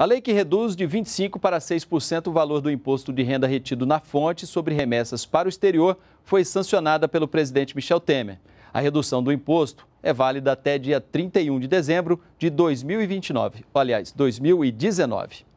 A lei que reduz de 25% para 6% o valor do imposto de renda retido na fonte sobre remessas para o exterior foi sancionada pelo presidente Michel Temer. A redução do imposto é válida até dia 31 de dezembro de 2029, ou, aliás, 2019.